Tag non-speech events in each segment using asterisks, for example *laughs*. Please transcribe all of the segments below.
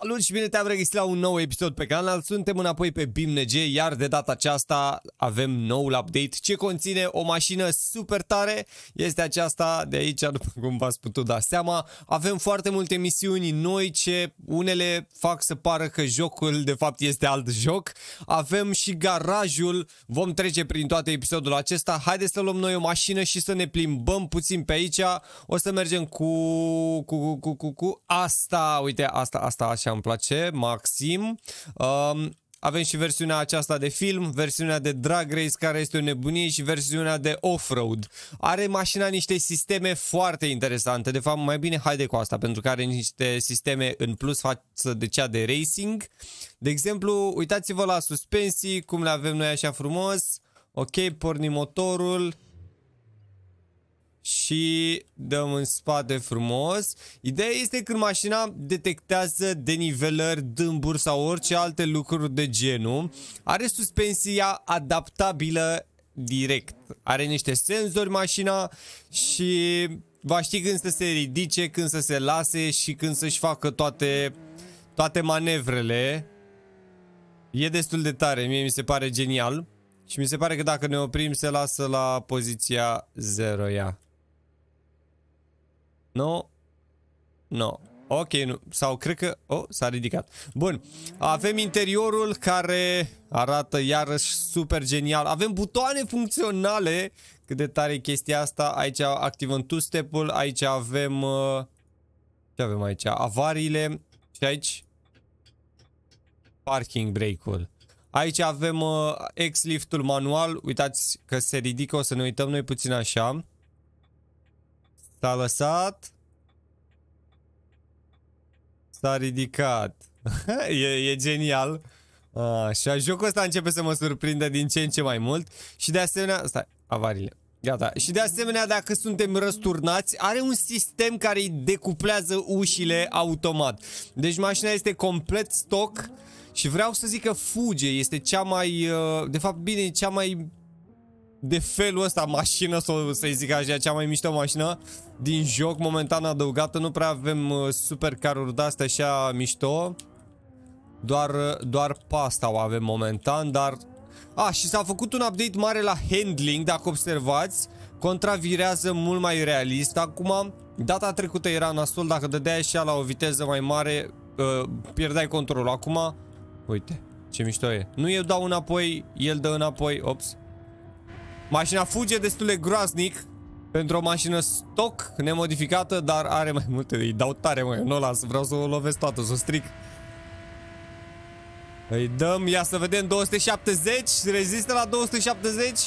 Salut da, și bine te-am regăsit la un nou episod pe canal, suntem înapoi pe BIMNG, iar de data aceasta avem noul update ce conține o mașină super tare, este aceasta de aici, după cum v-ați putut da seama, avem foarte multe misiuni noi ce unele fac să pară că jocul de fapt este alt joc, avem și garajul, vom trece prin toate episodul acesta, haideți să luăm noi o mașină și să ne plimbăm puțin pe aici, o să mergem cu, cu, cu, cu, cu, cu asta, uite, asta, asta, așa așa îmi place, maxim. Um, avem și versiunea aceasta de film, versiunea de drag race care este o nebunie și versiunea de off-road. Are mașina niște sisteme foarte interesante. De fapt, mai bine haide cu asta, pentru că are niște sisteme în plus față de cea de racing. De exemplu, uitați-vă la suspensii, cum le avem noi așa frumos. Ok, pornim motorul și dăm în spate frumos. Ideea este când mașina detectează denivelări, dâmburi sau orice alte lucruri de genul, are suspensia adaptabilă direct. Are niște senzori mașina și va ști când să se ridice, când să se lase și când să-și facă toate, toate manevrele. E destul de tare, mie mi se pare genial. Și mi se pare că dacă ne oprim se lasă la poziția 0 ea. Nu. Nu. Ok, nu. Sau cred că... Oh, s-a ridicat. Bun. Avem interiorul care arată iarăși super genial. Avem butoane funcționale. Cât de tare e chestia asta. Aici activăm two-step-ul. Aici avem... Uh, ce avem aici? Avariile. Și aici... Parking brake-ul. Aici avem uh, X-lift-ul manual. Uitați că se ridică. O să ne uităm noi puțin așa. S-a lăsat. S-a ridicat. *laughs* e, e genial. Așa, jocul ăsta începe să mă surprindă din ce în ce mai mult. Și de asemenea... Stai, avariile. Gata. Și de asemenea, dacă suntem răsturnați, are un sistem care îi decuplează ușile automat. Deci mașina este complet stock și vreau să zic că fuge. Este cea mai... Uh, de fapt, bine, cea mai de felul ăsta mașină, să-i zic așa, cea mai mișto mașină din joc momentan adăugată. Nu prea avem uh, supercaruri de-astea așa mișto. Doar, uh, doar pasta o avem momentan, dar... A, și s-a făcut un update mare la handling, dacă observați. Contravirează mult mai realist acum. Data trecută era nasol, dacă dădeai așa la o viteză mai mare, uh, pierdeai controlul. Acum, uite, ce mișto e. Nu eu dau înapoi, el dă înapoi, ops. Mașina fuge destul de groaznic pentru o mașină stock nemodificată, dar are mai multe. Îi dau tare, mă, nu las. Vreau să o lovesc toată, să o stric. Îi dăm, ia să vedem, 270, rezistă la 270.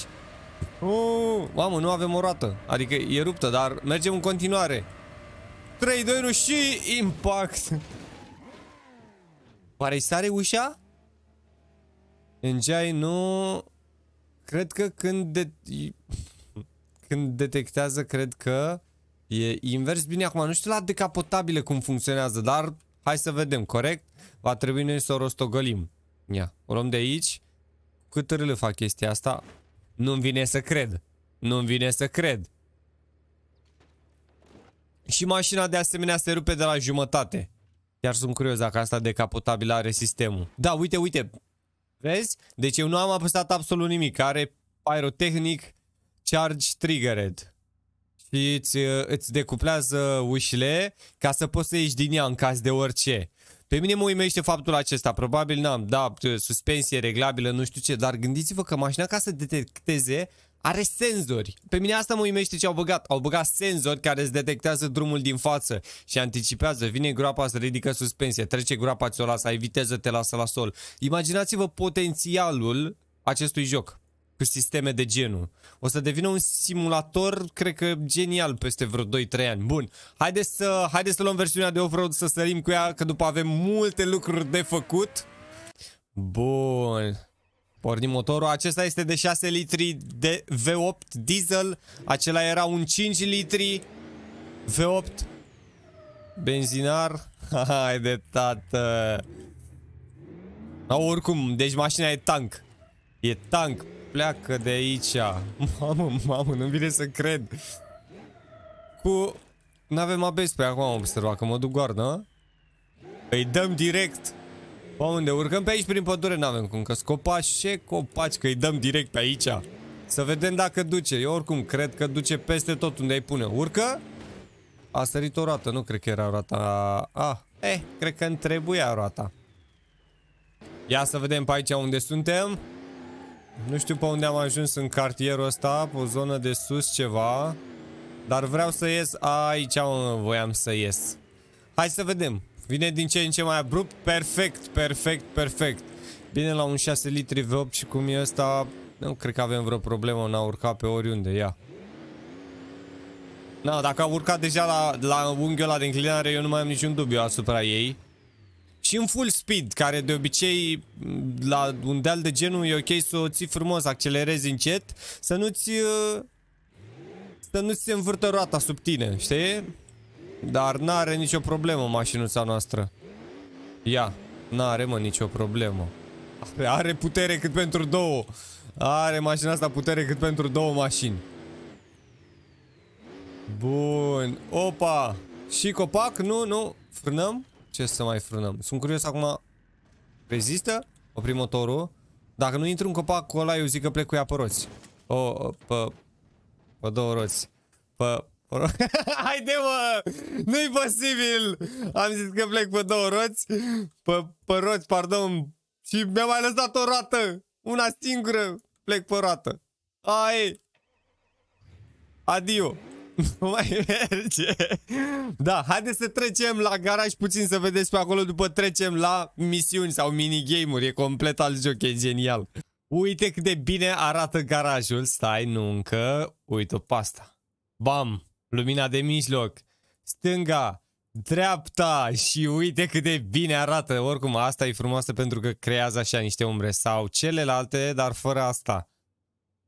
Uuu, mamă, nu avem o roată, adică e ruptă, dar mergem în continuare. 3, 2, 1 și impact. Pare-i sare ușa? Engine nu... Cred că când, de când detectează, cred că e invers. Bine, acum nu știu la decapotabile cum funcționează, dar hai să vedem, corect? Va trebui noi să o rostogolim. Ia, o luăm de aici. Cât râle fac chestia asta? Nu-mi vine să cred. Nu-mi vine să cred. Și mașina de asemenea se rupe de la jumătate. Chiar sunt curios dacă asta decapotabilă are sistemul. Da, uite, uite, Vezi? Deci eu nu am apăsat absolut nimic. Are pyrotehnic, charge triggered. Și îți, îți decuplează ușile ca să poți să ieși din ea în caz de orice. Pe mine mă uimește faptul acesta. Probabil n-am, da, suspensie reglabilă, nu știu ce, dar gândiți-vă că mașina ca să detecteze are senzori. Pe mine asta mă uimește ce au băgat. Au băgat senzori care îți detectează drumul din față și anticipează. Vine groapa, să ridică suspensie, trece groapa, ți-o lasă, ai viteză, te lasă la sol. Imaginați-vă potențialul acestui joc cu sisteme de genul. O să devină un simulator, cred că genial, peste vreo 2-3 ani. Bun, haideți să, haideți să luăm versiunea de off-road, să sărim cu ea, că după avem multe lucruri de făcut. Bun, Pornim motorul. Acesta este de 6 litri de V8 diesel. Acela era un 5 litri V8 benzinar. *laughs* Hai de tată. Au oricum, deci mașina e tank. E tank. Pleacă de aici. *laughs* Mamă, mamă, nu-mi vine să cred. Cu... N-avem ABS pe păi acum am observat că mă duc goarnă. Îi dăm direct. Pe unde? Urcăm pe aici prin pădure, n-avem cum, că copaci, ce copaci, că îi dăm direct pe aici. Să vedem dacă duce. Eu oricum cred că duce peste tot unde ai pune. Urcă? A sărit o roată, nu cred că era roata... Ah, eh, cred că îmi trebuia roata. Ia să vedem pe aici unde suntem. Nu știu pe unde am ajuns în cartierul ăsta, pe o zonă de sus ceva. Dar vreau să ies aici, voiam să ies. Hai să vedem. Vine din ce în ce mai abrupt. Perfect, perfect, perfect. Bine, la un 6 litri V8 și cum e ăsta, nu cred că avem vreo problemă în a urca pe oriunde, ia. Na, dacă a urcat deja la, la unghiul ăla de înclinare, eu nu mai am niciun dubiu asupra ei. Și în full speed, care de obicei mm, la un deal de genul e ok să o ții frumos, accelerezi încet, să nu-ți... Uh, să nu-ți se învârtă roata sub tine, știi? Dar n-are nicio problemă mașinuța noastră. Ia, n-are mă nicio problemă. Are, are putere cât pentru două. Are mașina asta putere cât pentru două mașini. Bun. Opa! Și copac? Nu, nu. Frânăm? Ce să mai frânăm? Sunt curios acum. Rezistă? Oprim motorul. Dacă nu intru în copac cu ăla, eu zic că plec cu ea pe roți. O, pe... Pe două roți. Pe... *laughs* Haide mă! Nu-i posibil! Am zis că plec pe două roți. Pe, pe roți, pardon. Și mi-a mai lăsat o roată. Una singură. Plec pe roată. Ai! Adio! *laughs* Nu mai merge. Da, haide să trecem la garaj puțin să vedeți pe acolo după trecem la misiuni sau minigame-uri. E complet alt joc, e genial. Uite cât de bine arată garajul. Stai, nu încă. Uite-o pe asta. Bam! lumina de mijloc, stânga, dreapta și uite cât de bine arată. Oricum, asta e frumoasă pentru că creează așa niște umbre sau celelalte, dar fără asta.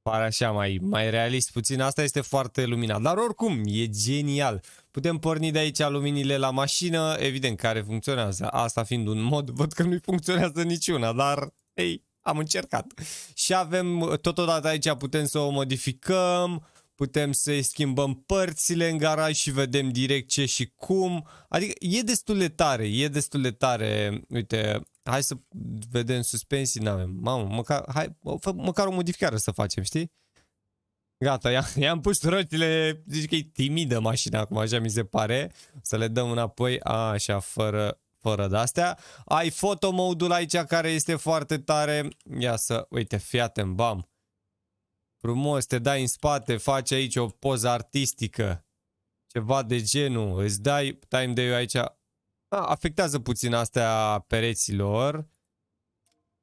Pare așa mai, mai realist puțin. Asta este foarte luminat. Dar oricum, e genial. Putem porni de aici luminile la mașină, evident, care funcționează. Asta fiind un mod, *laughs* văd că nu funcționează niciuna, dar, ei, am încercat. Și avem, totodată aici putem să o modificăm putem să-i schimbăm părțile în garaj și vedem direct ce și cum. Adică e destul de tare, e destul de tare. Uite, hai să vedem suspensii, n-avem. Mamă, măcar, hai, fă, măcar o modificare să facem, știi? Gata, *laughs* i-am, pus roțile, zici că e timidă mașina acum, așa mi se pare. Să le dăm înapoi, a, așa, fără, fără de-astea. Ai fotomodul aici care este foarte tare. Ia să, uite, fiate bam. Frumos, te dai în spate, faci aici o poză artistică. Ceva de genul. Îți dai time de eu aici. A, afectează puțin astea pereților.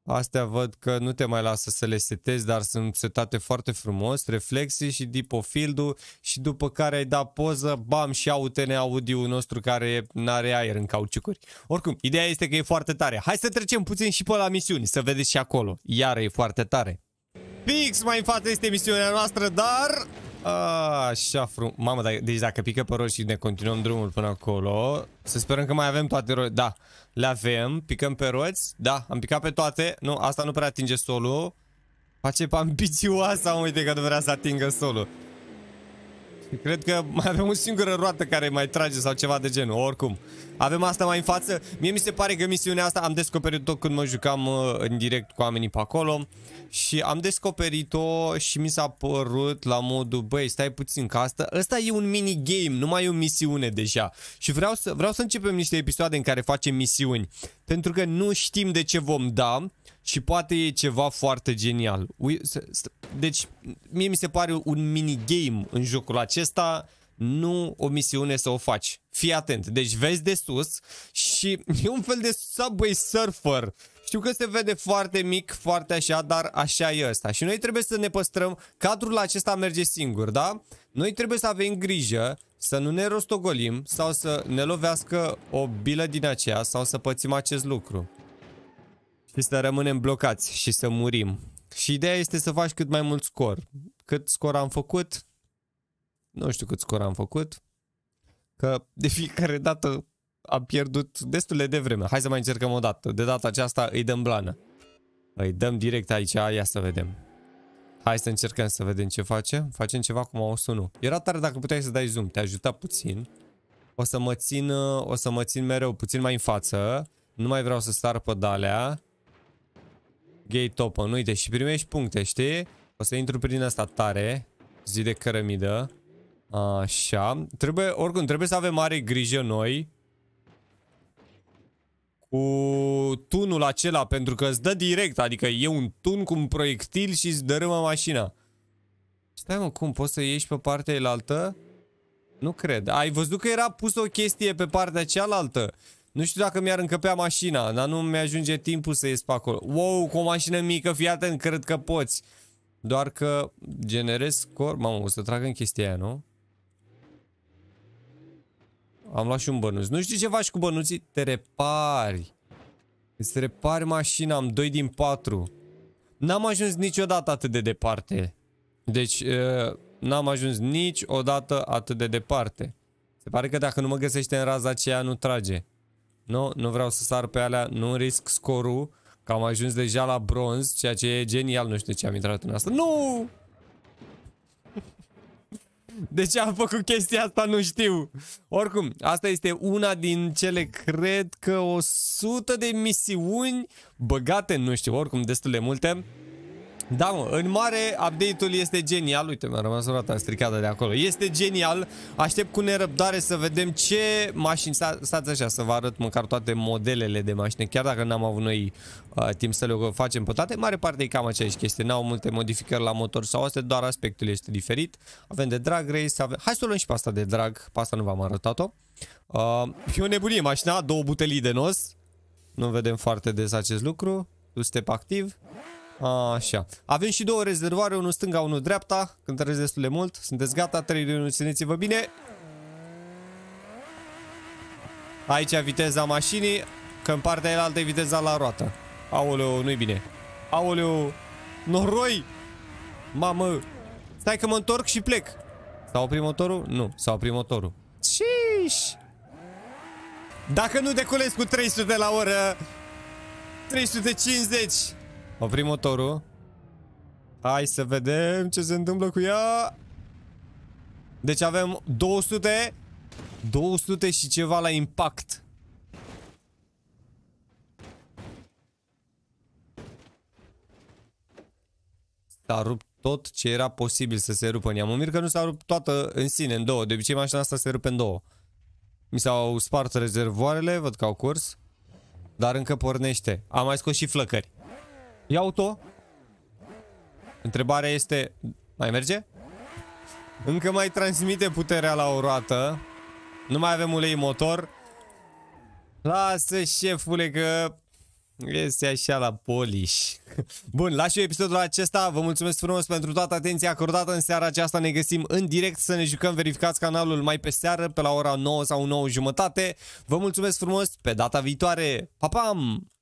Astea văd că nu te mai lasă să le setezi, dar sunt setate foarte frumos, reflexii și dipofildul și după care ai dat poză, bam, și au ne audio nostru care n-are aer în cauciucuri. Oricum, ideea este că e foarte tare. Hai să trecem puțin și pe la misiuni, să vedeți și acolo. Iar e foarte tare pix mai în față este misiunea noastră, dar... așa frum... Mamă, da, deci dacă pică pe roșii ne continuăm drumul până acolo. Să sperăm că mai avem toate roți. Da, le avem. Picăm pe roți. Da, am picat pe toate. Nu, asta nu prea atinge solul. Face pe ambițioasa, uite că nu vrea să atingă solul. Cred că *laughs* mai avem o singură roată care mai trage sau ceva de genul, oricum. Avem asta mai în față. Mie mi se pare că misiunea asta am descoperit-o când mă jucam uh, în direct cu oamenii pe acolo. Și am descoperit-o și mi s-a părut la modul, băi, stai puțin, că asta, asta e un minigame, nu mai e o misiune deja. Și vreau să, vreau să începem niște episoade în care facem misiuni. Pentru că nu știm de ce vom da și poate e ceva foarte genial. Deci, mie mi se pare un minigame în jocul acesta, nu o misiune să o faci. Fii atent. Deci vezi de sus și *laughs* e un fel de Subway Surfer. Știu că se vede foarte mic, foarte așa, dar așa e ăsta. Și noi trebuie să ne păstrăm, cadrul acesta merge singur, da? Noi trebuie să avem grijă să nu ne rostogolim sau să ne lovească o bilă din aceea sau să pățim acest lucru și să rămânem blocați și să murim. Și ideea este să faci cât mai mult scor. Cât scor am făcut? Nu știu cât scor am făcut. Că de fiecare dată am pierdut destule de vreme. Hai să mai încercăm o dată. De data aceasta îi dăm blană. Îi dăm direct aici. Ia să vedem. Hai să încercăm să vedem ce face. Facem ceva cu mouse nu. Era tare dacă puteai să dai zoom. Te ajuta puțin. O să mă țin, o să mă țin mereu puțin mai în față. Nu mai vreau să sar pe dalea. Gate open, uite și primești puncte, știi? O să intru prin asta tare Zi de cărămidă Așa Trebuie, oricum, trebuie să avem mare grijă noi Cu tunul acela Pentru că îți dă direct Adică e un tun cu un proiectil și îți dărâmă mașina Stai mă, cum? Poți să ieși pe partea elaltă? Nu cred. Ai văzut că era pus o chestie pe partea cealaltă? Nu știu dacă mi-ar încăpea mașina, dar nu mi-ajunge timpul să ies pe acolo. Wow, cu o mașină mică, fii atent, cred că poți. Doar că generez scor... Mamă, o să trag în chestia aia, nu? Am luat și un bănuț. Nu știi ce faci cu bănuții? Te repari. Îți repari mașina, am 2 din 4. N-am ajuns niciodată atât de departe. Deci, n-am ajuns niciodată atât de departe. Se pare că dacă nu mă găsește în raza aceea, nu trage. Nu, nu vreau să sar pe alea, nu risc scorul, că am ajuns deja la bronz, ceea ce e genial, nu știu de ce am intrat în asta. Nu! De ce am făcut chestia asta, nu știu. Oricum, asta este una din cele, cred că 100 de misiuni băgate, nu știu, oricum destul de multe. Da, mă, în mare, update-ul este genial. Uite, mi-a rămas roata stricată de acolo. Este genial. Aștept cu nerăbdare să vedem ce mașini... stați așa, să vă arăt măcar toate modelele de mașini. Chiar dacă n-am avut noi uh, timp să le facem pe toate, mare parte e cam aceeași chestie. N-au multe modificări la motor sau astea, doar aspectul este diferit. Avem de drag race, avem... Hai să o luăm și pe asta de drag. Pe asta nu v-am arătat-o. Uh, e o nebunie mașina, două butelii de nos. Nu vedem foarte des acest lucru. Tu step activ. Așa. Avem și două rezervoare, unul stânga, unul dreapta. Când trebuie destul de mult. Sunteți gata? 3, 2, 1, țineți-vă bine. Aici viteza mașinii, că în partea elaltă e viteza la roată. Aoleu, nu-i bine. Aoleu, noroi! Mamă! Stai că mă întorc și plec. S-a oprit motorul? Nu, s-a oprit motorul. Ciș! Dacă nu decolez cu 300 la oră, 350! Oprim motorul. Hai să vedem ce se întâmplă cu ea. Deci avem 200... 200 și ceva la impact. S-a rupt tot ce era posibil să se rupă în ea. Mă mir că nu s-a rupt toată în sine, în două. De obicei mașina asta se rupe în două. Mi s-au spart rezervoarele, văd că au curs. Dar încă pornește. Am mai scos și flăcări. Ia auto? Întrebarea este... Mai merge? Încă mai transmite puterea la o roată. Nu mai avem ulei motor. Lasă, șefule, că... Este așa la poliș. *laughs* Bun, las eu episodul acesta. Vă mulțumesc frumos pentru toată atenția acordată în seara aceasta. Ne găsim în direct să ne jucăm. Verificați canalul mai pe seară, pe la ora 9 sau 9 jumătate. Vă mulțumesc frumos. Pe data viitoare. Pa, pam!